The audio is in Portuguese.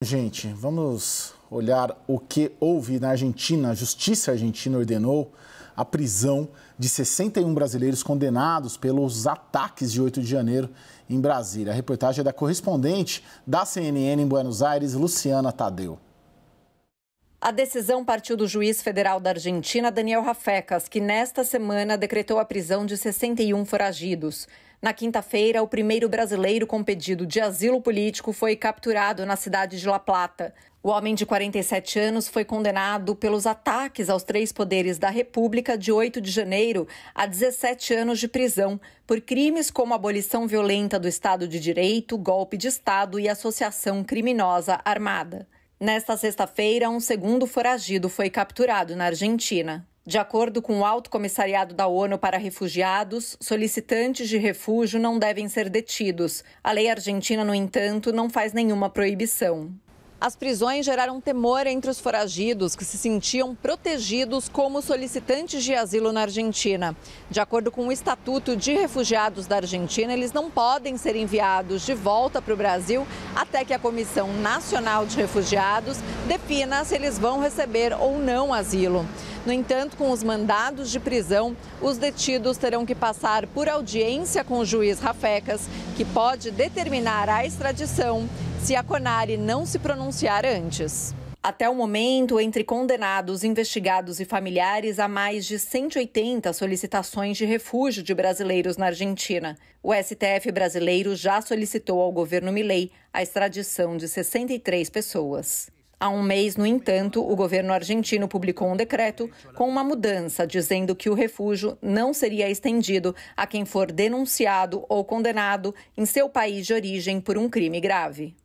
Gente, vamos olhar o que houve na Argentina. A justiça argentina ordenou a prisão de 61 brasileiros condenados pelos ataques de 8 de janeiro em Brasília. A reportagem é da correspondente da CNN em Buenos Aires, Luciana Tadeu. A decisão partiu do juiz federal da Argentina, Daniel Rafecas, que nesta semana decretou a prisão de 61 foragidos. Na quinta-feira, o primeiro brasileiro com pedido de asilo político foi capturado na cidade de La Plata. O homem de 47 anos foi condenado pelos ataques aos três poderes da República de 8 de janeiro a 17 anos de prisão por crimes como abolição violenta do Estado de Direito, golpe de Estado e associação criminosa armada. Nesta sexta-feira, um segundo foragido foi capturado na Argentina. De acordo com o Alto Comissariado da ONU para Refugiados, solicitantes de refúgio não devem ser detidos. A lei argentina, no entanto, não faz nenhuma proibição. As prisões geraram temor entre os foragidos, que se sentiam protegidos como solicitantes de asilo na Argentina. De acordo com o Estatuto de Refugiados da Argentina, eles não podem ser enviados de volta para o Brasil até que a Comissão Nacional de Refugiados defina se eles vão receber ou não asilo. No entanto, com os mandados de prisão, os detidos terão que passar por audiência com o juiz Rafecas, que pode determinar a extradição se a Conari não se pronunciar antes. Até o momento, entre condenados, investigados e familiares, há mais de 180 solicitações de refúgio de brasileiros na Argentina. O STF brasileiro já solicitou ao governo Milei a extradição de 63 pessoas. Há um mês, no entanto, o governo argentino publicou um decreto com uma mudança dizendo que o refúgio não seria estendido a quem for denunciado ou condenado em seu país de origem por um crime grave.